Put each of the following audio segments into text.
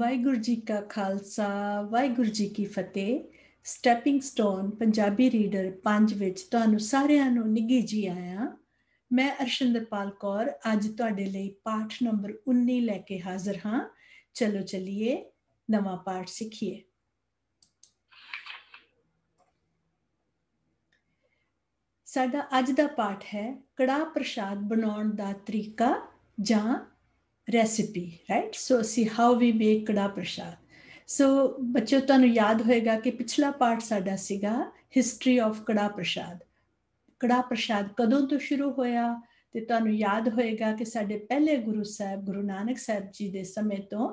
ਵਾਹਿਗੁਰੂ ਜੀ ਕਾ ਖਾਲਸਾ ਵਾਹਿਗੁਰੂ ਜੀ ਕੀ ਫਤਿਹ ਸਟੈਪਿੰਗ ਸਟੋਨ ਪੰਜਾਬੀ ਰੀਡਰ 5 ਵਿੱਚ ਤੁਹਾਨੂੰ ਸਾਰਿਆਂ ਨੂੰ ਨਿੱਗੀ ਜੀ ਆਇਆਂ ਮੈਂ ਅਰਸ਼ਿੰਦਰਪਾਲ ਕੌਰ ਅੱਜ ਤੁਹਾਡੇ ਲਈ ਪਾਠ ਨੰਬਰ 19 ਲੈ ਕੇ ਹਾਜ਼ਰ ਹਾਂ ਚਲੋ ਚਲਿਏ ਨਵਾਂ ਪਾਠ ਸਿੱਖੀਏ ਸਾਡਾ ਅੱਜ ਦਾ ਪਾਠ ਹੈ ਕੜਾ ਪ੍ਰਸ਼ਾਦ ਬਣਾਉਣ ਦਾ ਤਰੀਕਾ ਜਾਂ recipe, right? So see how we make kada prasad. So ਬੱਚਿਓ ਤੁਹਾਨੂੰ ਯਾਦ ਹੋਏਗਾ ਕਿ ਪਿਛਲਾ ਪਾਠ ਸਾਡਾ ਸੀਗਾ ਹਿਸਟਰੀ ਆਫ ਕੜਾ ਪ੍ਰਸ਼ਾਦ ਕੜਾ ਪ੍ਰਸ਼ਾਦ ਕਦੋਂ ਤੋਂ ਸ਼ੁਰੂ ਹੋਇਆ ਤੇ ਤੁਹਾਨੂੰ ਯਾਦ ਹੋਏਗਾ ਕਿ ਸਾਡੇ ਪਹਿਲੇ ਗੁਰੂ ਸਾਹਿਬ ਗੁਰੂ ਨਾਨਕ ਸਾਹਿਬ ਜੀ ਦੇ ਸਮੇਂ ਤੋਂ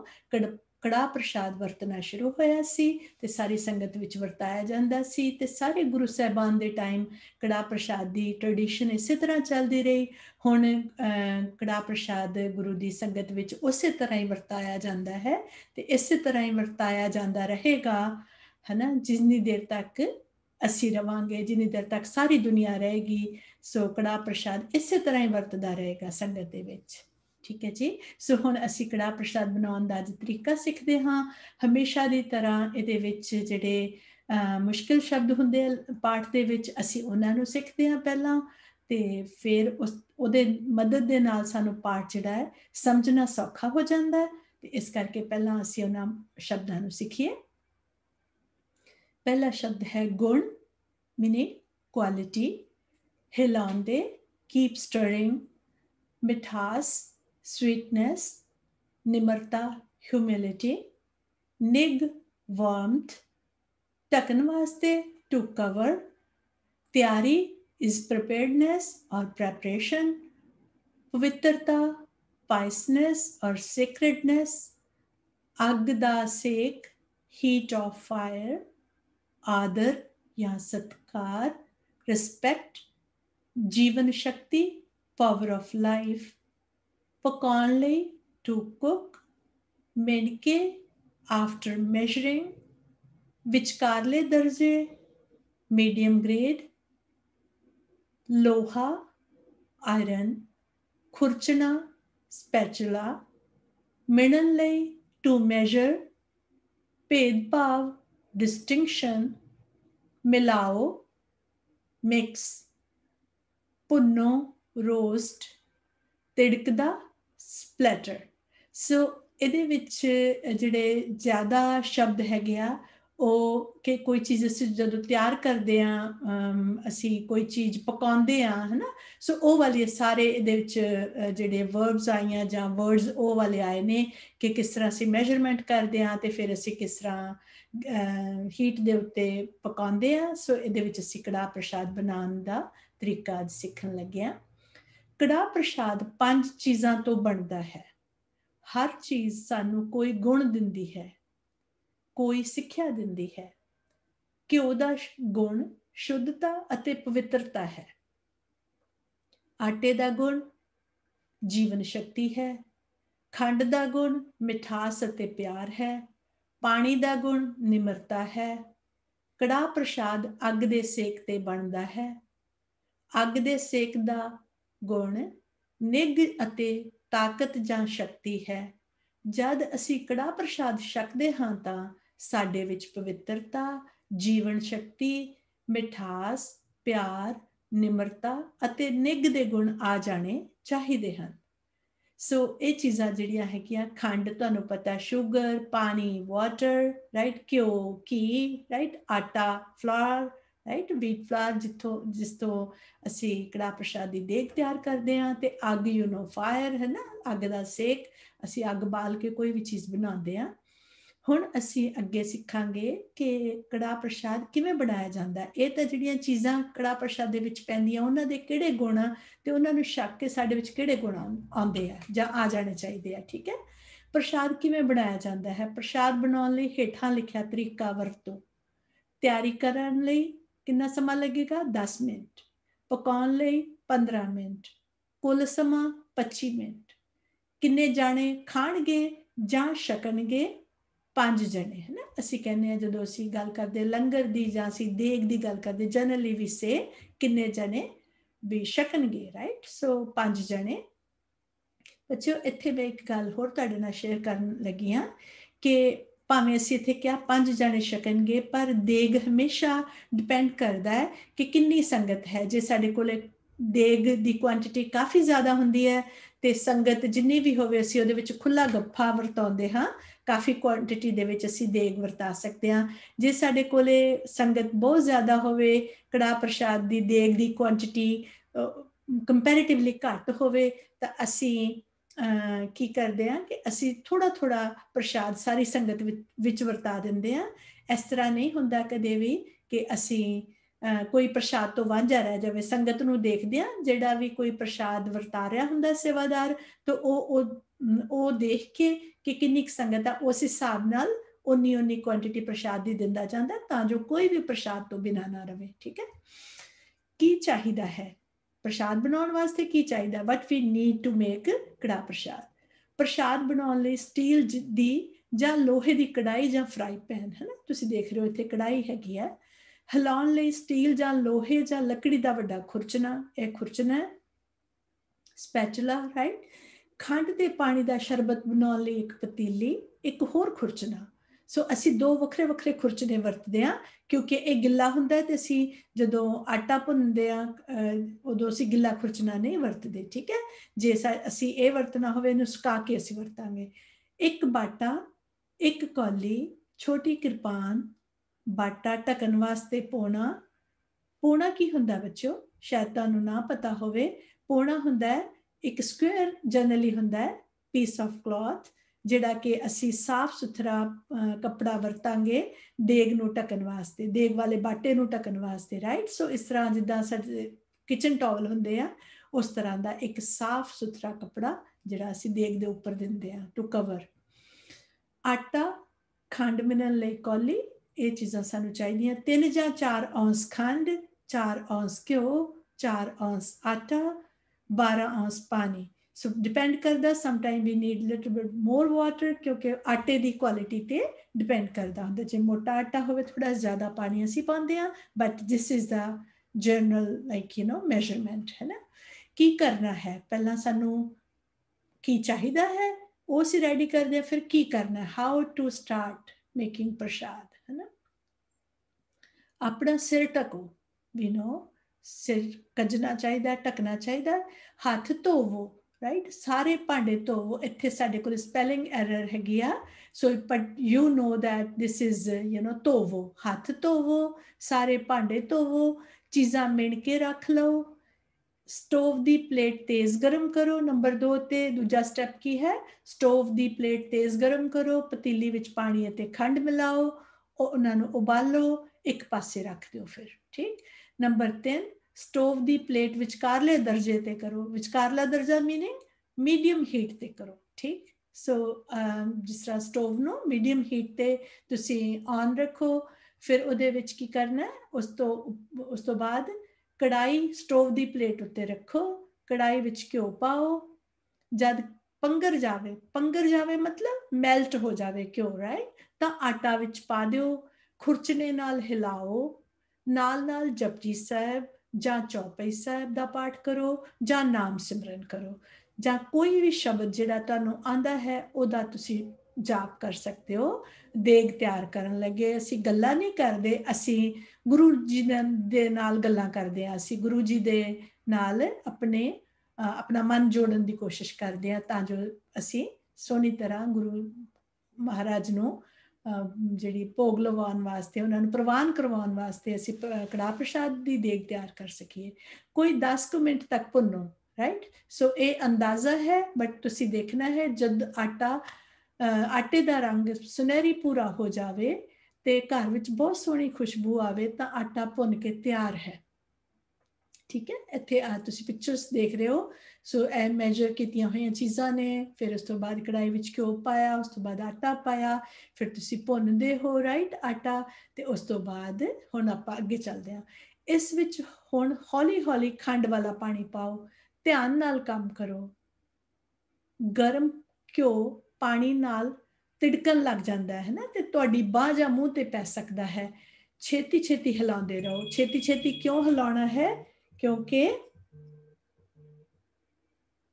ਕੜਾ ਪ੍ਰਸ਼ਾਦ ਵਰਤਣਾ ਸ਼ੁਰੂ ਹੋਇਆ ਸੀ ਤੇ ਸਾਰੀ ਸੰਗਤ ਵਿੱਚ ਵਰਤਾਇਆ ਜਾਂਦਾ ਸੀ ਤੇ ਸਾਰੇ ਗੁਰੂ ਸਾਹਿਬਾਨ ਦੇ ਟਾਈਮ ਕੜਾ ਪ੍ਰਸ਼ਾਦ ਦੀ ਟ੍ਰੈਡੀਸ਼ਨ ਇਸੇ ਤਰ੍ਹਾਂ ਚੱਲਦੀ ਰਹੀ ਹੁਣ ਕੜਾ ਪ੍ਰਸ਼ਾਦ ਗੁਰੂ ਦੀ ਸੰਗਤ ਵਿੱਚ ਉਸੇ ਤਰ੍ਹਾਂ ਹੀ ਵਰਤਾਇਆ ਜਾਂਦਾ ਹੈ ਤੇ ਇਸੇ ਤਰ੍ਹਾਂ ਹੀ ਵਰਤਾਇਆ ਜਾਂਦਾ ਰਹੇਗਾ ਹਨਾ ਜਿੰਨੀ ਦੇਰ ਤੱਕ ਅਸੀਂ ਰਵਾਂਗੇ ਜਿੰਨੀ ਦੇਰ ਤੱਕ ਸਾਰੀ ਦੁਨੀਆ ਰਹੇਗੀ ਸੋ ਕੜਾ ਪ੍ਰਸ਼ਾਦ ਇਸੇ ਤਰ੍ਹਾਂ ਹੀ ਵਰਤਦਾ ਰਹੇਗਾ ਸੰਗਤ ਦੇ ਵਿੱਚ ਠੀਕ ਹੈ ਜੀ ਸੋ ਹੁਣ ਅਸੀਂ ਕੜਾ ਪ੍ਰਸ਼ਾਦ ਬਣਾਉਣ ਦਾ ਅੱਜ ਤਰੀਕਾ ਸਿੱਖਦੇ ਹਾਂ ਹਮੇਸ਼ਾ ਦੀ ਤਰ੍ਹਾਂ ਇਹਦੇ ਵਿੱਚ ਜਿਹੜੇ ਮੁਸ਼ਕਿਲ ਸ਼ਬਦ ਹੁੰਦੇ ਆ ਪਾਠ ਦੇ ਵਿੱਚ ਅਸੀਂ ਉਹਨਾਂ ਨੂੰ ਸਿੱਖਦੇ ਹਾਂ ਪਹਿਲਾਂ ਤੇ ਫਿਰ ਉਸ ਉਹਦੇ ਮਦਦ ਦੇ ਨਾਲ ਸਾਨੂੰ ਪਾਠ ਜਿਹੜਾ ਹੈ ਸਮਝਣਾ ਸੌਖਾ ਹੋ ਜਾਂਦਾ ਹੈ ਤੇ ਇਸ ਕਰਕੇ ਪਹਿਲਾਂ ਅਸੀਂ ਉਹਨਾਂ ਸ਼ਬਦਾਂ ਨੂੰ ਸਿੱਖੀਏ ਪਹਿਲਾ ਸ਼ਬਦ ਹੈ ਗੁਣ ਮੀਨੇ ਕੁਆਲਿਟੀ ਹਿਲਾਉਂਦੇ ਕੀਪ ਸਟਰਿੰਗ ਮਿਠਾਸ स्वीटनेस निम्रता ह्यूमिलिटी निग warmth, ढकन वास्ते टू कवर तैयारी इज प्रिपेयर्डनेस और प्रेपरेशन पवित्रता पाइसनेस और सीक्रेटनेस अग द सेक हीट ऑफ फायर आदर या सत्कार रिस्पेक्ट जीवन शक्ति पावर ऑफ लाइफ ਪਕਾਉਣ ਲਈ to cook ਮਿਣ K after measuring ਵਿਚਕਾਰਲੇ ਦਰਜੇ ਮੀਡੀਅਮ ਗ੍ਰੇਡ ਲੋਹਾ ਆਇਰਨ ਖੁਰਚਣਾ ਸਪੈਚੁਲਾ ਮਿਣਨ ਲਈ ਟੂ ਮੈਜ਼ਰ ਭੇਦਭਾਵ ਡਿਸਟਿੰਕਸ਼ਨ ਮਿਲਾਓ ਮਿਕਸ ਪੁੰਨੋ ਰੋਸਟ ਤਿੜਕਦਾ ਸਪਲੈਟਰ ਸੋ ਇਹਦੇ ਵਿੱਚ ਜਿਹੜੇ ਜ਼ਿਆਦਾ ਸ਼ਬਦ ਹੈਗੇ ਆ ਉਹ ਕਿ ਕੋਈ ਚੀਜ਼ ਅਸੀਂ ਜਦੋਂ ਤਿਆਰ ਕਰਦੇ ਆ ਅਸੀਂ ਕੋਈ ਚੀਜ਼ ਪਕਾਉਂਦੇ ਆ ਹਨਾ ਸੋ ਉਹ ਵਾਲੇ ਸਾਰੇ ਇਹਦੇ ਵਿੱਚ ਜਿਹੜੇ ਵਰਬਸ ਆਈਆਂ ਜਾਂ ਵਰਡਸ ਉਹ ਵਾਲੇ ਆਏ ਨੇ ਕਿ ਕਿਸ ਤਰ੍ਹਾਂ ਅਸੀਂ ਮੈਜ਼ਰਮੈਂਟ ਕਰਦੇ ਆ ਤੇ ਫਿਰ ਅਸੀਂ ਕਿਸ ਤਰ੍ਹਾਂ ਹੀਟ ਦੇ ਉੱਤੇ ਪਕਾਉਂਦੇ ਆ ਸੋ ਇਹਦੇ ਵਿੱਚ ਅਸੀਂ ਕੜਾ ਪ੍ਰਸ਼ਾਦ ਬਣਾਉਣ ਦਾ ਤਰੀਕਾ ਸਿੱਖਣ ਲੱਗੇ ਆ ਕੜਾ ਪ੍ਰਸ਼ਾਦ ਪੰਜ ਚੀਜ਼ਾਂ ਤੋਂ ਬਣਦਾ ਹੈ ਹਰ ਚੀਜ਼ ਸਾਨੂੰ ਕੋਈ ਗੁਣ ਦਿੰਦੀ ਹੈ ਕੋਈ ਸਿੱਖਿਆ ਦਿੰਦੀ ਹੈ ਕਿ ਦਾ ਗੁਣ ਸ਼ੁੱਧਤਾ ਅਤੇ ਪਵਿੱਤਰਤਾ ਹੈ ਆਟੇ ਦਾ ਗੁਣ ਜੀਵਨ ਸ਼ਕਤੀ ਹੈ ਖੰਡ ਦਾ ਗੁਣ ਮਿਠਾਸ ਅਤੇ ਪਿਆਰ ਹੈ ਪਾਣੀ ਦਾ ਗੁਣ ਨਿਮਰਤਾ ਹੈ ਕੜਾ ਪ੍ਰਸ਼ਾਦ ਅੱਗ ਦੇ ਸੇਕ ਤੇ ਬਣਦਾ ਹੈ ਅੱਗ ਦੇ ਸੇਕ ਦਾ ਗੁਣ ਨਿਗ ਅਤੇ ਤਾਕਤ ਜਾਂ ਸ਼ਕਤੀ ਹੈ ਜਦ ਅਸੀਂ ਕੜਾ ਪ੍ਰਸ਼ਾਦ ਛਕਦੇ ਹਾਂ ਤਾਂ ਸਾਡੇ ਵਿੱਚ ਪਵਿੱਤਰਤਾ ਜੀਵਨ ਸ਼ਕਤੀ ਮਿਠਾਸ ਪਿਆਰ ਨਿਮਰਤਾ ਅਤੇ ਨਿਗ ਦੇ ਗੁਣ ਆ ਜਾਣੇ ਚਾਹੀਦੇ ਹਨ ਸੋ ਇਹ ਚੀਜ਼ਾਂ ਜਿਹੜੀਆਂ ਹੈ ਕਿ ਆ ਖੰਡ ਤੁਹਾਨੂੰ ਪਤਾ ਸ਼ੂਗਰ ਪਾਣੀ ਵਾਟਰ ਰਾਈਟ ਕਿਉ ਕੀ ਰਾਈਟ ਆਟਾ ਫਲੋਰ ਰਾਈਟ ਵੀਟ ਫਲਾਰ ਜਿੱਥੋਂ ਜਿਸ ਤੋਂ ਅਸੀਂ ਕੜਾ ਪ੍ਰਸ਼ਾਦੀ ਦੇਖ ਤਿਆਰ ਕਰਦੇ ਹਾਂ ਤੇ ਅੱਗ ਯੂ نو ਫਾਇਰ ਹੈ ਨਾ ਅੱਗ ਦਾ ਸੇਕ ਅਸੀਂ ਅੱਗ ਬਾਲ ਕੇ ਕੋਈ ਵੀ ਚੀਜ਼ ਬਣਾਉਂਦੇ ਹਾਂ ਹੁਣ ਅਸੀਂ ਅੱਗੇ ਸਿੱਖਾਂਗੇ ਕਿ ਕੜਾ ਪ੍ਰਸ਼ਾਦ ਕਿਵੇਂ ਬਣਾਇਆ ਜਾਂਦਾ ਹੈ ਇਹ ਤਾਂ ਜਿਹੜੀਆਂ ਚੀਜ਼ਾਂ ਕੜਾ ਪ੍ਰਸ਼ਾਦ ਦੇ ਵਿੱਚ ਪੈਂਦੀਆਂ ਉਹਨਾਂ ਦੇ ਕਿਹੜੇ ਗੁਣ ਤੇ ਉਹਨਾਂ ਨੂੰ ਛੱਕ ਕੇ ਸਾਡੇ ਵਿੱਚ ਕਿਹੜੇ ਗੁਣ ਆਉਂਦੇ ਆ ਜਾਂ ਆ ਜਾਣੇ ਚਾਹੀਦੇ ਆ ਠੀਕ ਹੈ ਪ੍ਰਸ਼ਾਦ ਕਿਵੇਂ ਬਣਾਇਆ ਜਾਂਦਾ ਹੈ ਪ੍ਰਸ਼ਾਦ ਬਣਾਉਣ ਲਈ ਹੇਠਾਂ ਲਿਖਿਆ ਤਰੀਕਾ ਵਰਤੋ ਤਿਆਰੀ ਕਰਨ ਲਈ ਕਿੰਨਾ ਸਮਾਂ ਲੱਗੇਗਾ 10 ਮਿੰਟ ਪਕਾਉਣ ਲਈ 15 ਮਿੰਟ ਕੁੱਲ ਸਮਾਂ 25 ਮਿੰਟ ਕਿੰਨੇ ਜਾਣੇ ਖਾਣਗੇ ਜਾਂ ਛਕਣਗੇ ਪੰਜ ਜਣੇ ਹੈ ਨਾ ਅਸੀਂ ਕਹਿੰਦੇ ਆ ਜਦੋਂ ਅਸੀਂ ਗੱਲ ਕਰਦੇ ਲੰਗਰ ਦੀ ਜਾਂ ਅਸੀਂ ਦੇਗ ਦੀ ਗੱਲ ਕਰਦੇ ਜਨਰਲੀ ਵੀ ਸੇ ਕਿੰਨੇ ਜਣੇ ਵੀ ਛਕਣਗੇ ਰਾਈਟ ਸੋ ਪੰਜ ਜਣੇ ਬੱਚਿਓ ਇੱਥੇ ਮੈਂ ਇੱਕ ਗੱਲ ਹੋਰ ਤੁਹਾਡੇ ਨਾਲ ਸ਼ੇਅਰ ਕਰਨ ਲੱਗੀ ਆ ਕਿ ਭਾਵੇਂ ਅਸੀਂ ਇੱਥੇ ਕਿਹਾ ਪੰਜ ਜਣੇ ਛਕਣਗੇ ਪਰ ਦੇਗ ਹਮੇਸ਼ਾ ਡਿਪੈਂਡ ਕਰਦਾ ਹੈ ਕਿ ਕਿੰਨੀ ਸੰਗਤ ਹੈ ਜੇ ਸਾਡੇ ਕੋਲ ਦੇਗ ਦੀ ਕੁਆਂਟੀਟੀ ਕਾਫੀ ਜ਼ਿਆਦਾ ਹੁੰਦੀ ਹੈ ਤੇ ਸੰਗਤ ਜਿੰਨੀ ਵੀ ਹੋਵੇ ਅਸੀਂ ਉਹਦੇ ਵਿੱਚ ਖੁੱਲਾ ਗੱਫਾ ਵਰਤਾਉਂਦੇ ਹਾਂ ਕਾਫੀ ਕੁਆਂਟੀਟੀ ਦੇ ਵਿੱਚ ਅਸੀਂ ਦੇਗ ਵਰਤਾ ਸਕਦੇ ਹਾਂ ਜੇ ਸਾਡੇ ਕੋਲੇ ਸੰਗਤ ਬਹੁਤ ਜ਼ਿਆਦਾ ਹੋਵੇ ਕੜਾ ਪ੍ਰਸ਼ਾਦ ਦੀ ਦੇਗ ਦੀ ਕੁਆਂਟੀਟੀ ਕੰਪੈਰੀਟਿਵਲੀ ਘੱਟ ਹੋਵੇ ਤਾਂ ਅਸੀਂ ਕੀ ਕਰਦੇ ਆ ਕਿ ਅਸੀਂ ਥੋੜਾ ਥੋੜਾ ਪ੍ਰਸ਼ਾਦ ਸਾਰੀ ਸੰਗਤ ਵਿੱਚ ਵਰਤਾ ਦਿੰਦੇ ਆ ਇਸ ਤਰ੍ਹਾਂ ਨਹੀਂ ਹੁੰਦਾ ਕਦੇ ਵੀ ਕਿ ਅਸੀਂ ਕੋਈ ਪ੍ਰਸ਼ਾਦ ਤੋਂ ਵਾਂਝਾ ਰਹਿ ਜਾਵੇ ਸੰਗਤ ਨੂੰ ਦੇਖਦੇ ਆ ਜਿਹੜਾ ਵੀ ਕੋਈ ਪ੍ਰਸ਼ਾਦ ਵਰਤਾ ਰਿਹਾ ਹੁੰਦਾ ਸੇਵਾਦਾਰ ਤਾਂ ਉਹ ਉਹ ਦੇਖ ਕੇ ਕਿ ਕਿੰਨੀ ਸੰਗਤ ਆ ਉਸ ਹਿਸਾਬ ਨਾਲ ਉਨੀ ਉਨੀ ਕੁਆਂਟੀਟੀ ਪ੍ਰਸ਼ਾਦ ਦੀ ਦਿੰਦਾ ਜਾਂਦਾ ਤਾਂ ਜੋ ਕੋਈ ਵੀ ਪ੍ਰਸ਼ਾਦ ਤੋਂ ਬਿਨਾ ਨਾ ਰਵੇ ਠੀਕ ਹੈ ਕੀ ਚਾਹੀਦਾ ਹੈ ਪ੍ਰਸ਼ਾਦ ਬਣਾਉਣ ਵਾਸਤੇ ਕੀ ਚਾਹੀਦਾ but we need to make kara prasad ਪ੍ਰਸ਼ਾਦ ਬਣਾਉਣ ਲਈ ਸਟੀਲ ਦੀ ਜਾਂ ਲੋਹੇ ਦੀ ਕੜਾਈ ਜਾਂ ਫਰਾਈ ਪੈਨ ਹੈ ਨਾ ਤੁਸੀਂ ਦੇਖ ਰਹੇ ਹੋ ਇੱਥੇ ਕੜਾਈ ਹੈਗੀ ਹੈ ਹਿਲਾਉਣ ਲਈ ਸਟੀਲ ਜਾਂ ਲੋਹੇ ਜਾਂ ਲੱਕੜੀ ਦਾ ਵੱਡਾ ਖੁਰਚਣਾ ਇਹ ਖੁਰਚਣਾ ਸਪੈਚੂਲਾ ਰਾਈਟ ਖੰਡ ਤੇ ਪਾਣੀ ਦਾ ਸ਼ਰਬਤ ਬਣਾਉਣ ਲਈ ਇੱਕ ਪਤੀਲੀ ਇੱਕ ਹੋਰ ਖੁਰਚਣਾ ਸੋ ਅਸੀਂ ਦੋ ਵੱਖਰੇ ਵੱਖਰੇ ਖੁਰਚਣੇ ਵਰਤਦੇ ਆ ਕਿਉਂਕਿ ਇਹ ਗਿੱਲਾ ਹੁੰਦਾ ਤੇ ਅਸੀਂ ਜਦੋਂ ਆਟਾ ਭੁੰਨਦੇ ਆ ਉਦੋਂ ਅਸੀਂ ਗਿੱਲਾ ਖੁਰਚਣਾ ਨਹੀਂ ਵਰਤਦੇ ਠੀਕ ਹੈ ਜੇ ਅਸੀਂ ਇਹ ਵਰਤਣਾ ਹੋਵੇ ਇਹਨੂੰ ਸੁਕਾ ਕੇ ਅਸੀਂ ਵਰਤਾਂਗੇ ਇੱਕ ਬਾਟਾ ਇੱਕ ਕੌਲੀ ਛੋਟੀ ਕਿਰਪਾਨ ਬਾਟਾ ਟਕਨ ਵਾਸਤੇ ਪੋਣਾ ਪੋਣਾ ਕੀ ਹੁੰਦਾ ਬੱਚਿਓ ਸ਼ਾਇਦ ਤੁਹਾਨੂੰ ਨਾ ਪਤਾ ਹੋਵੇ ਪੋਣਾ ਹੁੰਦਾ ਹੈ ਇੱਕ ਸਕੁਅਰ ਜਨਰਲੀ ਹੁੰਦਾ ਹੈ ਪੀਸ ਆਫ ਕਲੋਥ ਜਿਹੜਾ ਕਿ ਅਸੀਂ ਸਾਫ਼ ਸੁਥਰਾ ਕੱਪੜਾ ਵਰਤਾਂਗੇ ਦੇਗ ਨੂੰ ਟਕਣ ਵਾਸਤੇ ਦੇਗ ਵਾਲੇ ਬਾਟੇ ਨੂੰ ਟਕਣ ਵਾਸਤੇ ਰਾਈਟ ਸੋ ਇਸ ਤਰ੍ਹਾਂ ਜਿੱਦਾਂ ਸਾਡੇ ਕਿਚਨ ਟਾਵਲ ਹੁੰਦੇ ਆ ਉਸ ਤਰ੍ਹਾਂ ਦਾ ਇੱਕ ਸਾਫ਼ ਸੁਥਰਾ ਕੱਪੜਾ ਜਿਹੜਾ ਅਸੀਂ ਦੇਗ ਦੇ ਉੱਪਰ ਦਿੰਦੇ ਆ ਟੂ ਕਵਰ ਆਟਾ ਖੰਡ ਮਿਲਣ ਲਈ ਕੋਲੀ ਇਹ ਚੀਜ਼ਾਂ ਸਾਨੂੰ ਚਾਹੀਦੀਆਂ ਤਿੰਨ ਜਾਂ ਚਾਰ ਔਂਸ ਖੰਡ ਚਾਰ ਔਂਸ ਕਿਉ ਚਾਰ ਔਂਸ ਆਟਾ 12 ਔਂਸ ਪਾਣੀ ਸੋ ਡਿਪੈਂਡ ਕਰਦਾ some time we need little bit more water ਕਿਉਂਕਿ ਆਟੇ ਦੀ ਕੁਆਲਿਟੀ ਤੇ ਡਿਪੈਂਡ ਕਰਦਾ ਹੁੰਦਾ ਜੇ ਮੋਟਾ ਆਟਾ ਹੋਵੇ ਥੋੜਾ ਜ਼ਿਆਦਾ ਪਾਣੀ ਅਸੀਂ ਪਾਉਂਦੇ ਆ but this is the general like you know measurement ਹੈ ਨਾ ਕੀ ਕਰਨਾ ਹੈ ਪਹਿਲਾਂ ਸਾਨੂੰ ਕੀ ਚਾਹੀਦਾ ਹੈ ਉਹ ਸੀ ਰੈਡੀ ਕਰਦੇ ਆ ਫਿਰ ਕੀ ਕਰਨਾ ਹੈ ਹਾਊ ਟੂ ਸਟਾਰਟ ਮੇਕਿੰਗ ਪ੍ਰਸ਼ਾਦ ਹੈ ਨਾ ਆਪਣਾ ਸਿਰ ਟਕੋ ਵੀ نو ਸਿਰ ਕੱਜਣਾ ਚਾਹੀਦਾ ਟਕਣਾ ਚਾਹੀਦਾ ਹੱਥ ਧੋਵੋ ਰਾਈਟ ਸਾਰੇ ਭਾਂਡੇ ਧੋਵੋ ਇੱਥੇ ਸਾਡੇ ਕੋਲ ਸਪੈਲਿੰਗ ਐਰਰ ਹੈਗੀ ਆ so but you know that this is you know ਧੋਵੋ ਹੱਥ ਧੋਵੋ ਸਾਰੇ ਭਾਂਡੇ ਧੋਵੋ ਚੀਜ਼ਾਂ ਮਿਣ ਕੇ ਰੱਖ ਲਓ ਸਟੋਵ ਦੀ ਪਲੇਟ ਤੇਜ਼ ਗਰਮ ਕਰੋ ਨੰਬਰ 2 ਤੇ ਦੂਜਾ ਸਟੈਪ ਕੀ ਹੈ ਸਟੋਵ ਦੀ ਪਲੇਟ ਤੇਜ਼ ਗਰਮ ਕਰੋ ਪਤੀਲੀ ਵਿੱਚ ਪਾਣੀ ਅਤੇ ਖੰਡ ਮਿਲਾਓ ਉਹਨਾਂ ਨੂੰ ਉਬਾਲੋ ਇੱਕ ਪਾਸੇ ਰੱਖ ਦਿਓ ਫਿਰ ਠੀਕ ਨੰਬਰ 3 ਸਟੋਵ ਦੀ ਪਲੇਟ ਵਿਚਕਾਰਲੇ ਦਰਜੇ ਤੇ ਕਰੋ ਵਿਚਕਾਰਲਾ ਦਰਜਾ ਮੀਨਿੰਗ ਮੀਡੀਅਮ ਹੀਟ ਤੇ ਕਰੋ ਠੀਕ ਸੋ ਜਿਸ ਤਰ੍ਹਾਂ ਸਟੋਵ ਨੂੰ ਮੀਡੀਅਮ ਹੀਟ ਤੇ ਤੁਸੀਂ ਆਨ ਰੱਖੋ ਫਿਰ ਉਹਦੇ ਵਿੱਚ ਕੀ ਕਰਨਾ ਉਸ ਤੋਂ ਉਸ ਤੋਂ ਬਾਅਦ ਕੜਾਈ ਸਟੋਵ ਦੀ ਪਲੇਟ ਉੱਤੇ ਰੱਖੋ ਕੜਾਈ ਵਿੱਚ ਘਿਓ ਪਾਓ ਜਦ ਪੰਗਰ ਜਾਵੇ ਪੰਗਰ ਜਾਵੇ ਮਤਲਬ ਮੈਲਟ ਹੋ ਜਾਵੇ ਘਿਓ ਰਾਈਟ ਤਾਂ ਆਟਾ ਵਿੱਚ ਪਾ ਦਿਓ ਖੁਰਚਨੇ ਨਾਲ ਹਿਲਾਓ ਨਾਲ ਨਾਲ ਜਪਜੀ ਸਾਹਿਬ ਜਾਂ ਚੌਪਈ ਸਾਹਿਬ ਦਾ ਪਾਠ ਕਰੋ ਜਾਂ ਨਾਮ ਸਿਮਰਨ ਕਰੋ ਜਾਂ ਕੋਈ ਵੀ ਸ਼ਬਦ ਜਿਹੜਾ ਤੁਹਾਨੂੰ ਆਂਦਾ ਹੈ ਉਹਦਾ ਤੁਸੀਂ ਜਾਪ ਕਰ ਸਕਦੇ ਹੋ ਦੇਗ ਤਿਆਰ ਕਰਨ ਲੱਗੇ ਅਸੀਂ ਗੱਲਾਂ ਨਹੀਂ ਕਰਦੇ ਅਸੀਂ ਗੁਰੂ ਜੀ ਦੇ ਨਾਲ ਗੱਲਾਂ ਕਰਦੇ ਆ ਅਸੀਂ ਗੁਰੂ ਜੀ ਦੇ ਨਾਲ ਆਪਣੇ ਆਪਣਾ ਮਨ ਜੋੜਨ ਦੀ ਕੋਸ਼ਿਸ਼ ਕਰਦੇ ਆ ਤਾਂ ਜੋ ਅਸੀਂ ਸੋਹਣੀ ਤਰ੍ਹਾਂ ਗੁਰੂ ਮਹਾਰਾਜ ਨੂੰ ਜਿਹੜੀ ਭੋਗ ਲਵਾਉਣ ਵਾਸਤੇ ਉਹਨਾਂ ਨੂੰ ਪ੍ਰਵਾਨ ਕਰਵਾਉਣ ਵਾਸਤੇ ਅਸੀਂ ਕੜਾ ਪ੍ਰਸ਼ਾਦ ਦੀ ਦੇਗ ਤਿਆਰ ਕਰ ਸਕੀਏ ਕੋਈ 10 ਮਿੰਟ ਤੱਕ ਭੁੰਨੋ ਰਾਈਟ ਸੋ ਇਹ ਅੰਦਾਜ਼ਾ ਹੈ ਬਟ ਤੁਸੀਂ ਦੇਖਣਾ ਹੈ ਜਦ ਆਟਾ ਆਟੇ ਦਾ ਰੰਗ ਸੁਨਹਿਰੀ ਪੂਰਾ ਹੋ ਜਾਵੇ ਤੇ ਘਰ ਵਿੱਚ ਬਹੁਤ ਸੋਹਣੀ ਖੁਸ਼ਬੂ ਆਵੇ ਤਾਂ ਆਟਾ ਭੁੰਨ ਕੇ ਤਿਆਰ ਹੈ ਠੀਕ ਹੈ ਇੱਥੇ ਆ ਤੁਸੀਂ ਪਿਕਚਰਸ ਦੇਖ ਰਹੇ ਹੋ ਸੋ ਇਹ ਮੈਜਰ ਕੀਤੀਆਂ ਹੋਈਆਂ ਚੀਜ਼ਾਂ ਨੇ ਫਿਰ ਉਸ ਤੋਂ ਬਾਅਦ ਕੜਾਈ ਵਿੱਚ ਘਿਓ ਪਾਇਆ ਉਸ ਤੋਂ ਬਾਅਦ ਆਟਾ ਪਾਇਆ ਫਿਰ ਤੁਸੀਂ ਭੁੰਨਦੇ ਹੋ ਰਾਈਟ ਆਟਾ ਤੇ ਉਸ ਤੋਂ ਬਾਅਦ ਹੁਣ ਆਪਾਂ ਅੱਗੇ ਚੱਲਦੇ ਹਾਂ ਇਸ ਵਿੱਚ ਹੁਣ ਹੌਲੀ-ਹੌਲੀ ਖੰਡ ਵਾਲਾ ਪਾਣੀ ਪਾਓ ਧਿਆਨ ਨਾਲ ਕੰਮ ਕਰੋ ਗਰਮ ਘਿਓ ਪਾਣੀ ਨਾਲ ਤਿੜਕਣ ਲੱਗ ਜਾਂਦਾ ਹੈ ਨਾ ਤੇ ਤੁਹਾਡੀ ਬਾਹ ਜਾਂ ਮੂੰਹ ਤੇ ਪੈ ਸਕਦਾ ਹੈ ਛੇਤੀ ਛੇਤੀ ਹਿਲਾਉਂਦੇ ਰਹੋ ਛੇਤੀ ਛੇਤੀ ਕਿਉਂ ਹਿਲਾਉਣਾ ਹੈ ਕਿਉਂਕਿ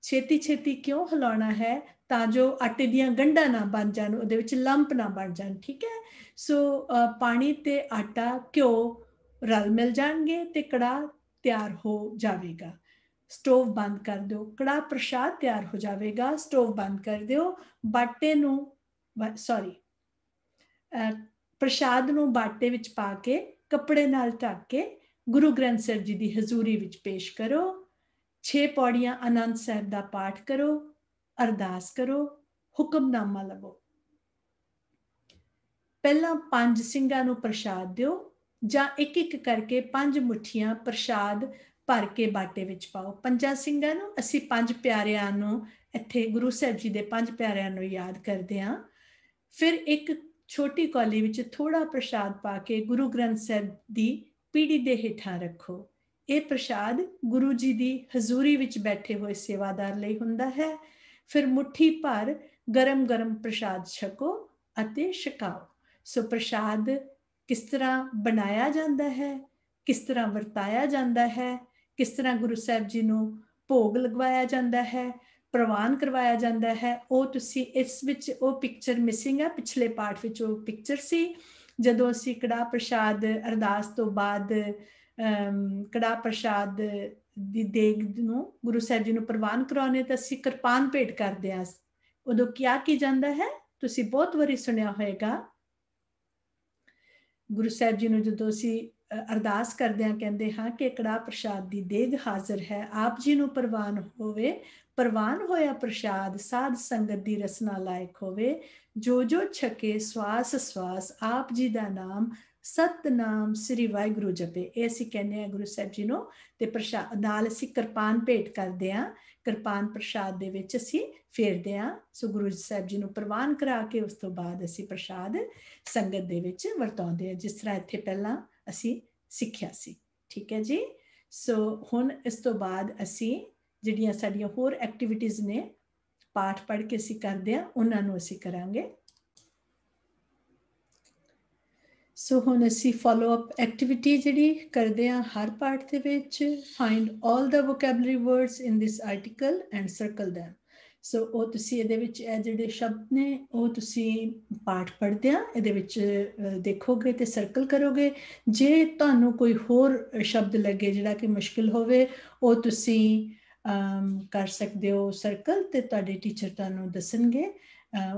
ਛੇਤੀ ਛੇਤੀ ਕਿਉਂ ਹਿਲਾਉਣਾ ਹੈ ਤਾਂ ਜੋ ਆਟੇ ਦੀਆਂ ਗੰਢਾਂ ਨਾ ਬਣ ਜਾਣ ਉਹਦੇ ਵਿੱਚ ਲੰਪ ਨਾ ਬਣ ਜਾਣ ਠੀਕ ਹੈ ਸੋ ਪਾਣੀ ਤੇ ਆਟਾ ਕਿਉਂ ਰਲ ਮਿਲ ਜਾਣਗੇ ਤੇ ਕੜਾ ਤਿਆਰ ਹੋ ਜਾਵੇਗਾ ਸਟੋਵ ਬੰਦ ਕਰ ਦਿਓ ਕੜਾ ਪ੍ਰਸ਼ਾਦ ਤਿਆਰ ਹੋ ਜਾਵੇਗਾ ਸਟੋਵ ਬੰਦ ਕਰ ਦਿਓ ਬਾਟੇ ਨੂੰ ਸੌਰੀ ਪ੍ਰਸ਼ਾਦ ਨੂੰ ਬਾਟੇ ਵਿੱਚ ਪਾ ਕੇ ਕੱਪੜੇ ਨਾਲ ਢੱਕ ਕੇ ਗੁਰੂ ਗ੍ਰੰਥ ਸਾਹਿਬ ਜੀ ਦੀ ਹਜ਼ੂਰੀ ਵਿੱਚ ਪੇਸ਼ ਕਰੋ ਛੇ ਪੌੜੀਆਂ ਅਨੰਦ ਸਾਹਿਬ ਦਾ ਪਾਠ ਕਰੋ ਅਰਦਾਸ ਕਰੋ ਹੁਕਮਨਾਮਾ ਲਵੋ ਪਹਿਲਾਂ ਪੰਜ ਸਿੰਘਾਂ ਨੂੰ ਪ੍ਰਸ਼ਾਦ ਦਿਓ ਜਾਂ ਇੱਕ ਇੱਕ ਕਰਕੇ ਪੰਜ ਮੁਠੀਆਂ ਪ੍ਰਸ਼ਾਦ ਭਰ ਕੇ ਬਾਟੇ ਵਿੱਚ ਪਾਓ ਪੰਜਾਂ ਸਿੰਘਾਂ ਨੂੰ ਅਸੀਂ ਪੰਜ ਪਿਆਰਿਆਂ ਨੂੰ ਇੱਥੇ ਗੁਰੂ ਸਾਹਿਬ ਜੀ ਦੇ ਪੰਜ ਪਿਆਰਿਆਂ ਨੂੰ ਯਾਦ ਕਰਦੇ ਹਾਂ ਫਿਰ ਇੱਕ ਛੋਟੀ ਕੌਲੀ ਵਿੱਚ ਥੋੜਾ ਪ੍ਰਸ਼ਾਦ ਪਾ ਕੇ ਗੁਰੂ ਗ੍ਰੰਥ ਸਾਹਿਬ ਦੀ ਪੀੜੀ ਦੇ ਹੇਠਾਂ ਰੱਖੋ ਇਹ ਪ੍ਰਸ਼ਾਦ ਗੁਰੂ ਜੀ ਦੀ ਹਜ਼ੂਰੀ ਵਿੱਚ ਬੈਠੇ ਹੋਏ ਸੇਵਾਦਾਰ ਲਈ ਹੁੰਦਾ ਹੈ ਫਿਰ ਮੁਠੀ ਭਰ ਗਰਮ-ਗਰਮ ਪ੍ਰਸ਼ਾਦ ਛਕੋ ਅਤੇ ਛਕਾਓ ਸੋ ਪ੍ਰਸ਼ਾਦ ਕਿਸ ਤਰ੍ਹਾਂ ਬਣਾਇਆ ਜਾਂਦਾ ਹੈ ਕਿਸ ਤਰ੍ਹਾਂ ਵਰਤਾਇਆ ਜਾਂਦਾ ਹੈ ਕਿਸ ਤਰ੍ਹਾਂ ਗੁਰੂ ਸਾਹਿਬ ਜੀ ਨੂੰ ਭੋਗ ਲਗਵਾਇਆ ਜਾਂਦਾ ਹੈ ਪ੍ਰਵਾਨ ਕਰਵਾਇਆ ਜਾਂਦਾ ਹੈ ਉਹ ਤੁਸੀਂ ਇਸ ਵਿੱਚ ਉਹ ਪਿਕਚਰ ਮਿਸਿੰਗ ਹੈ ਪਿਛਲੇ ਪਾਰਟ ਵਿੱਚ ਉਹ ਪਿਕਚਰ ਸੀ ਜਦੋਂ ਅਸੀਂ ਕੜਾ ਪ੍ਰਸ਼ਾਦ ਅਰਦਾਸ ਤੋਂ ਬਾਅਦ ਕੜਾ ਪ੍ਰਸ਼ਾਦ ਦੀ ਦੇਗ ਨੂੰ ਗੁਰੂ ਸਾਹਿਬ ਜੀ ਨੂੰ ਪ੍ਰਵਾਨ ਕਰਾਉਣੇ ਤਾਂ ਅਸੀਂ ਕਿਰਪਾਨ ਭੇਟ ਕਰਦੇ ਹਾਂ ਉਦੋਂ ਕੀ ਆ ਕੀ ਜਾਂਦਾ ਹੈ ਤੁਸੀਂ ਬਹੁਤ ਵਾਰੀ ਸੁਣਿਆ ਹੋਵੇਗਾ ਗੁਰੂ ਸਾਹਿਬ ਜੀ ਨੂੰ ਜਦੋਂ ਅਸੀਂ ਅਰਦਾਸ ਕਰਦੇ ਹਾਂ ਕਹਿੰਦੇ ਹਾਂ ਕਿ ਕੜਾ ਪ੍ਰਸ਼ਾਦ ਦੀ ਦੇਗ ਹਾਜ਼ਰ ਹੈ ਆਪ ਜੀ ਨੂੰ ਪ੍ਰਵਾਨ ਹੋਵੇ ਪ੍ਰਵਾਨ ਹੋਇਆ ਪ੍ਰਸ਼ਾਦ ਸਾਧ ਸੰਗਤ ਦੀ ਰਸਨਾ ਲਾਇਕ ਹੋਵੇ ਜੋ ਜੋ ਛਕੇ ਸਵਾਸ ਸਵਾਸ ਆਪ ਜੀ ਦਾ ਨਾਮ ਸਤਨਾਮ ਸ੍ਰੀ ਵਾਹਿਗੁਰੂ ਜਪੇ ਇਹ ਅਸੀਂ ਕਹਿੰਦੇ ਆ ਗੁਰੂ ਸਾਹਿਬ ਜੀ ਨੂੰ ਤੇ ਪ੍ਰਸ਼ਾਦ ਨਾਲ ਅਸੀਂ ਕਿਰਪਾਨ ਭੇਟ ਕਰਦੇ ਆ ਕਿਰਪਾਨ ਪ੍ਰਸ਼ਾਦ ਦੇ ਵਿੱਚ ਅਸੀਂ ਫੇਰਦੇ ਆ ਸੋ ਗੁਰੂ ਸਾਹਿਬ ਜੀ ਨੂੰ ਪ੍ਰਵਾਨ ਕਰਾ ਕੇ ਉਸ ਤੋਂ ਬਾਅਦ ਅਸੀਂ ਪ੍ਰਸ਼ਾਦ ਸੰਗਤ ਦੇ ਵਿੱਚ ਵਰਤਾਉਂਦੇ ਆ ਜਿਸ ਤਰ੍ਹਾਂ ਇੱਥੇ ਪਹਿਲਾਂ ਅਸੀਂ ਸਿੱਖਿਆ ਸੀ ਠੀਕ ਹੈ ਜੀ ਸੋ ਹੁਣ ਇਸ ਤੋਂ ਬਾਅਦ ਅਸੀਂ ਜਿਹੜੀਆਂ ਸਾਡੀਆਂ ਹੋਰ ਐਕਟੀਵਿਟੀਆਂ ਨੇ ਪਾਠ ਪੜ੍ਹ ਕੇ ਅਸੀਂ ਕਰਦੇ ਆ ਉਹਨਾਂ ਨੂੰ ਅਸੀਂ ਕਰਾਂਗੇ ਸੋ ਹੁਣ ਅਸੀਂ ਫਾਲੋ ਅਪ ਐਕਟੀਵਿਟੀ ਜਿਹੜੀ ਕਰਦੇ ਆ ਹਰ ਪਾਠ ਦੇ ਵਿੱਚ find 올 the vocabulary words in this article and circle them so ਉਹ ਤੁਸੀਂ ਇਹਦੇ ਵਿੱਚ ਇਹ ਜਿਹੜੇ ਸ਼ਬਦ ਨੇ ਉਹ ਤੁਸੀਂ ਪਾਠ ਪੜ੍ਹਦੇ ਆ ਇਹਦੇ ਵਿੱਚ ਦੇਖੋਗੇ ਤੇ ਸਰਕਲ ਕਰੋਗੇ ਜੇ ਤੁਹਾਨੂੰ ਕੋਈ ਹੋਰ ਸ਼ਬਦ ਲੱਗੇ ਜਿਹੜਾ ਕਿ ਮੁਸ਼ਕਿਲ ਹੋਵੇ ਉਹ ਤੁਸੀਂ ਕਰ ਸਕਦੇ ਹੋ ਸਰਕਲ ਤੇ ਤੁਹਾਡੇ ਟੀਚਰ ਤੁਹਾਨੂੰ ਦੱਸਣਗੇ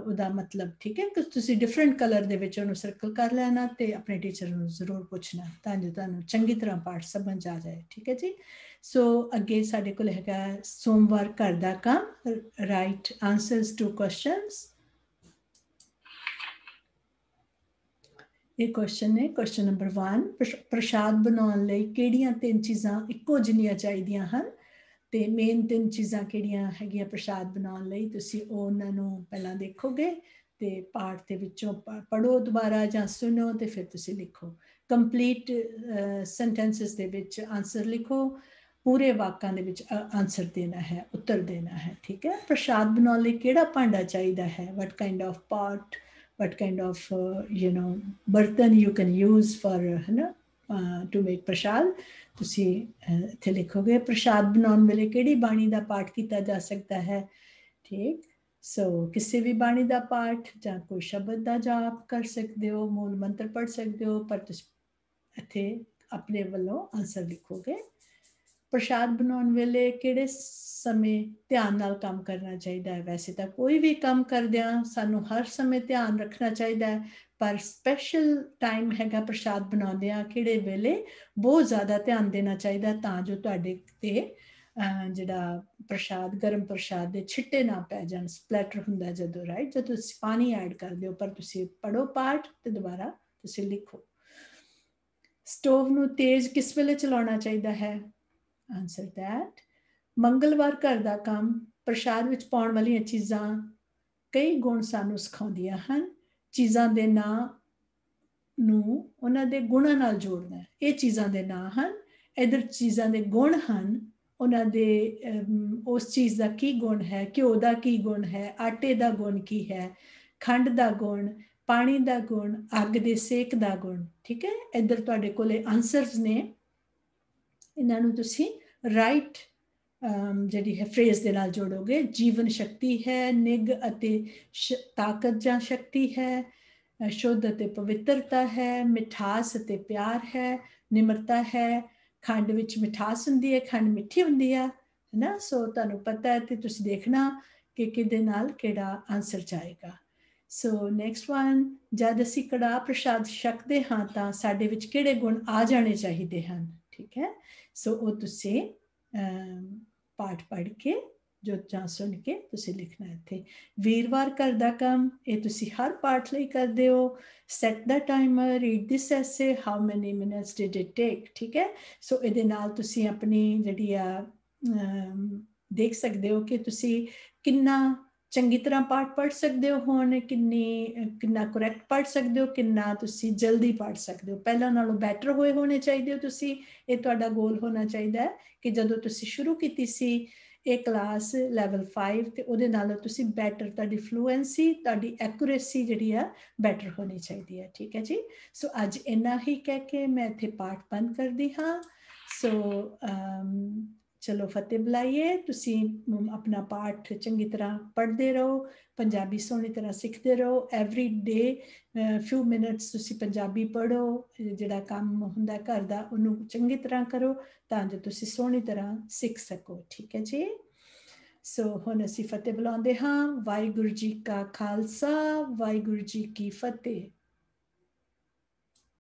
ਉਹਦਾ ਮਤਲਬ ਠੀਕ ਹੈ ਕਿ ਤੁਸੀਂ ਡਿਫਰੈਂਟ ਕਲਰ ਦੇ ਵਿੱਚ ਉਹਨੂੰ ਸਰਕਲ ਕਰ ਲੈਣਾ ਤੇ ਆਪਣੇ ਟੀਚਰ ਨੂੰ ਜ਼ਰੂਰ ਪੁੱਛਣਾ ਤਾਂ ਜੋ ਤੁਹਾਨੂੰ ਚੰਗੀ ਤਰ੍ਹਾਂ ਪਾਠ ਸਮਝ ਆ ਜਾਏ ਠੀਕ ਹੈ ਜੀ ਸੋ ਅੱਗੇ ਸਾਡੇ ਕੋਲ ਹੈਗਾ ਸੋਮਵਾਰ ਘਰ ਦਾ ਕੰਮ ਰਾਈਟ ਆਨਸਰਸ ਟੂ ਕੁਐਸਚਨਸ ਇਹ ਕੁਐਸਚਨ ਹੈ ਕੁਐਸਚਨ ਨੰਬਰ 1 ਪ੍ਰਸ਼ਾਦ ਬਣਾਉਣ ਲਈ ਕਿਹੜੀਆਂ ਤਿੰਨ ਚੀਜ਼ਾਂ ਇੱਕੋ ਜਿੰਨੀਆਂ ਚਾਹੀਦੀਆਂ ਹਨ ਤੇ ਮੇਨ ਤਿੰਨ ਚੀਜ਼ਾਂ ਕਿਹੜੀਆਂ ਹੈਗੀਆਂ ਪ੍ਰਸ਼ਾਦ ਬਣਾਉਣ ਲਈ ਤੁਸੀਂ ਉਹਨਾਂ ਨੂੰ ਪਹਿਲਾਂ ਦੇਖੋਗੇ ਤੇ ਪਾਠ ਦੇ ਵਿੱਚੋਂ ਪੜੋ ਦੁਬਾਰਾ ਜਾਂ ਸੁਣੋ ਤੇ ਫਿਰ ਤੁਸੀਂ ਲਿਖੋ ਕੰਪਲੀਟ ਸੈਂਟੈਂਸਸ ਦੇ ਵਿੱਚ ਆਨਸਰ ਲਿਖੋ ਪੂਰੇ ਵਾਕਾਂ ਦੇ ਵਿੱਚ ਆਨਸਰ ਦੇਣਾ ਹੈ ਉੱਤਰ ਦੇਣਾ ਹੈ ਠੀਕ ਹੈ ਪ੍ਰਸ਼ਾਦ ਬਣਾਉਣ ਲਈ ਕਿਹੜਾ ਭਾਂਡਾ ਚਾਹੀਦਾ ਹੈ ਵਟ kind of pot what kind of you know ਬਰਤਨ ਯੂ ਕੈਨ ਯੂਜ਼ ਫਾਰ ਹਨਾ ਟੂ ਮੇਕ ਪ੍ਰਸ਼ਾਦ ਤੁਸੀਂ ਇੱਥੇ ਲਿਖੋਗੇ ਪ੍ਰਸ਼ਾਦ ਬਣਾਉਣ ਵੇਲੇ ਕਿਹੜੀ ਬਾਣੀ ਦਾ ਪਾਠ ਕੀਤਾ ਜਾ ਸਕਦਾ ਹੈ ਠੀਕ ਸੋ ਕਿਸੇ ਵੀ ਬਾਣੀ ਦਾ ਪਾਠ ਜਾਂ ਕੋਈ ਸ਼ਬਦ ਦਾ ਜਾਪ ਕਰ ਸਕਦੇ ਹੋ ਮੂਲ ਮੰਤਰ ਪੜ ਸਕਦੇ ਹੋ ਪਰ ਤੁਸੀਂ ਇੱਥੇ ਆਪਣੇ ਵੱਲੋਂ ਆਨਸਰ ਲਿਖੋਗੇ ਪ੍ਰਸ਼ਾਦ ਬਣਾਉਣ ਵੇਲੇ ਕਿਹੜੇ ਸਮੇਂ ਧਿਆਨ ਨਾਲ ਕੰਮ ਕਰਨਾ ਚਾਹੀਦਾ ਹੈ ਵੈਸੇ ਤਾਂ ਕੋਈ ਵੀ ਕੰਮ ਕਰਦਿਆਂ ਸਾਨੂੰ ਹਰ ਸਮੇਂ ਧਿਆਨ ਰੱਖਣਾ ਚਾਹੀਦਾ ਹੈ ਪਰ ਸਪੈਸ਼ਲ ਟਾਈਮ ਹੈਗਾ ਪ੍ਰਸ਼ਾਦ ਬਣਾਉਂਦੇ ਆ ਕਿਹੜੇ ਵੇਲੇ ਬਹੁਤ ਜ਼ਿਆਦਾ ਧਿਆਨ ਦੇਣਾ ਚਾਹੀਦਾ ਤਾਂ ਜੋ ਤੁਹਾਡੇ ਤੇ ਜਿਹੜਾ ਪ੍ਰਸ਼ਾਦ ਗਰਮ ਪ੍ਰਸ਼ਾਦ ਦੇ ਛਿੱਟੇ ਨਾ ਪੈ ਜਾਣ ਸਪਲੈਟਰ ਹੁੰਦਾ ਜਦੋਂ ਰਾਈਟ ਜਦੋਂ ਤੁਸੀਂ ਪਾਣੀ ਐਡ ਕਰਦੇ ਹੋ ਪਰ ਤੁਸੀਂ ਪੜੋ ਪਾਠ ਤੇ ਦੁਬਾਰਾ ਤੁਸੀਂ ਲਿਖੋ ਸਟੋਵ ਨੂੰ ਤੇਜ਼ ਕਿਸ ਵੇਲੇ ਚਲਾਉਣਾ ਚਾਹੀਦਾ ਹੈ ਆਨਸਰ that ਮੰਗਲਵਾਰ ਘਰ ਦਾ ਕੰਮ ਪ੍ਰਸ਼ਾਦ ਵਿੱਚ ਪਾਉਣ ਵਾਲੀਆਂ ਚੀਜ਼ਾਂ ਕਈ ਗੁਣ ਸਾਨੂੰ ਸਿਖਾਉਂਦੀਆਂ ਹਨ ਚੀਜ਼ਾਂ ਦੇ ਨਾਂ ਨੂੰ ਉਹਨਾਂ ਦੇ ਗੁਣਾਂ ਨਾਲ ਜੋੜਨਾ ਇਹ ਚੀਜ਼ਾਂ ਦੇ ਨਾਂ ਹਨ ਇਧਰ ਚੀਜ਼ਾਂ ਦੇ ਗੁਣ ਹਨ ਉਹਨਾਂ ਦੇ ਉਸ ਚੀਜ਼ ਦਾ ਕੀ ਗੁਣ ਹੈ ਘਿਓ ਦਾ ਕੀ ਗੁਣ ਹੈ ਆਟੇ ਦਾ ਗੁਣ ਕੀ ਹੈ ਖੰਡ ਦਾ ਗੁਣ ਪਾਣੀ ਦਾ ਗੁਣ ਅੱਗ ਦੇ ਸੇਕ ਦਾ ਗੁਣ ਠੀਕ ਹੈ ਇਧਰ ਤੁਹਾਡੇ ਕੋਲੇ ਆਨਸਰਸ ਨੇ ਇਹਨਾਂ ਨੂੰ ਤੁਸੀਂ ਰਾਈਟ ਜਿਹੜੀ ਹੈ ਫਰੇਜ਼ ਦੇ ਨਾਲ ਜੋੜੋਗੇ ਜੀਵਨ ਸ਼ਕਤੀ ਹੈ ਨਿਗ ਅਤੇ ਤਾਕਤ ਜਾਂ ਸ਼ਕਤੀ ਹੈ ਸ਼ੁੱਧ ਅਤੇ ਪਵਿੱਤਰਤਾ ਹੈ ਮਿਠਾਸ ਅਤੇ ਪਿਆਰ ਹੈ ਨਿਮਰਤਾ ਹੈ ਖੰਡ ਵਿੱਚ ਮਿਠਾਸ ਹੁੰਦੀ ਹੈ ਖੰਡ ਮਿੱਠੀ ਹੁੰਦੀ ਹੈ ਨਾ ਸੋ ਤੁਹਾਨੂੰ ਪਤਾ ਹੈ ਤੇ ਤੁਸੀਂ ਦੇਖਣਾ ਕਿ ਕਿਹਦੇ ਨਾਲ ਕਿਹੜਾ ਆਨਸਰ ਜਾਏਗਾ ਸੋ ਨੈਕਸਟ ਵਨ ਜਦ ਅਸੀਂ ਕੜਾ ਪ੍ਰਸ਼ਾਦ ਛਕਦੇ ਹਾਂ ਤਾਂ ਸਾਡੇ ਵਿੱਚ ਕਿਹੜੇ ਗੁਣ ਆ ਜਾਣੇ ਚਾਹੀਦੇ ਹਨ ਠੀਕ ਹੈ ਸੋ ਉਹ ਤੁਸੀਂ ਪਾਠ ਪੜ੍ਹ ਕੇ ਜੋ ਚਾਹ ਸੁਣ ਕੇ ਤੁਸੀਂ ਲਿਖਣਾ ਇੱਥੇ ਵੀਰਵਾਰ ਕਰਦਾ ਕੰਮ ਇਹ ਤੁਸੀਂ ਹਰ ਪਾਠ ਲਈ ਕਰਦੇ ਹੋ ਸੈਟ ਦਾ timer read this essay how many minutes did it take ਠੀਕ ਹੈ ਸੋ ਇਹਦੇ ਨਾਲ ਤੁਸੀਂ ਆਪਣੀ ਜਿਹੜੀ ਆ ਦੇਖ ਸਕਦੇ ਹੋ ਕਿ ਤੁਸੀਂ ਕਿੰਨਾ ਚੰਗੀ ਤਰ੍ਹਾਂ ਪਾਠ ਪੜ ਸਕਦੇ ਹੋ ਹੁਣ ਕਿੰਨੀ ਕਿੰਨਾ ਕਰੈਕਟ ਪੜ ਸਕਦੇ ਹੋ ਕਿੰਨਾ ਤੁਸੀਂ ਜਲਦੀ ਪੜ ਸਕਦੇ ਹੋ ਪਹਿਲਾਂ ਨਾਲੋਂ ਬੈਟਰ ਹੋਏ ਹੋਣੇ ਚਾਹੀਦੇ ਹੋ ਤੁਸੀਂ ਇਹ ਤੁਹਾਡਾ ਗੋਲ ਹੋਣਾ ਚਾਹੀਦਾ ਹੈ ਕਿ ਜਦੋਂ ਤੁਸੀਂ ਸ਼ੁਰੂ ਕੀਤੀ ਸੀ ਇਹ ਕਲਾਸ ਲੈਵਲ 5 ਤੇ ਉਹਦੇ ਨਾਲ ਤੁਸੀਂ ਬੈਟਰ ਤੁਹਾਡੀ ਫਲੂਐਂਸੀ ਤੁਹਾਡੀ ਐਕੂਰੇਸੀ ਜਿਹੜੀ ਆ ਬੈਟਰ ਹੋਣੀ ਚਾਹੀਦੀ ਹੈ ਠੀਕ ਹੈ ਜੀ ਸੋ ਅੱਜ ਇੰਨਾ ਹੀ ਕਹਿ ਕੇ ਮੈਂ ਇੱਥੇ ਪਾਠ ਬੰਦ ਕਰਦੀ ਹਾਂ ਸੋ ਅਮ ਚਲੋ ਫਤਿਹ ਬੁਲਾਈਏ ਤੁਸੀਂ ਆਪਣਾ ਪਾਠ ਚੰਗੀ ਤਰ੍ਹਾਂ ਪੜ੍ਹਦੇ ਰਹੋ ਪੰਜਾਬੀ ਸੋਹਣੀ ਤਰ੍ਹਾਂ ਸਿੱਖਦੇ ਰਹੋ ਐਵਰੀ ਡੇ ਫਿਊ ਮਿੰਟਸ ਤੁਸੀਂ ਪੰਜਾਬੀ ਪੜ੍ਹੋ ਜਿਹੜਾ ਕੰਮ ਹੁੰਦਾ ਘਰ ਦਾ ਉਹਨੂੰ ਚੰਗੀ ਤਰ੍ਹਾਂ ਕਰੋ ਤਾਂ ਜੋ ਤੁਸੀਂ ਸੋਹਣੀ ਤਰ੍ਹਾਂ ਸਿੱਖ ਸਕੋ ਠੀਕ ਹੈ ਜੀ ਸੋ ਹੁਣ ਅਸੀਂ ਫਤਿਹ ਬੁਲਾਉਂਦੇ ਹਾਂ ਵਾਹਿਗੁਰੂ ਜੀ ਕਾ ਖਾਲਸਾ ਵਾਹਿਗੁਰੂ ਜੀ ਕੀ ਫਤਿਹ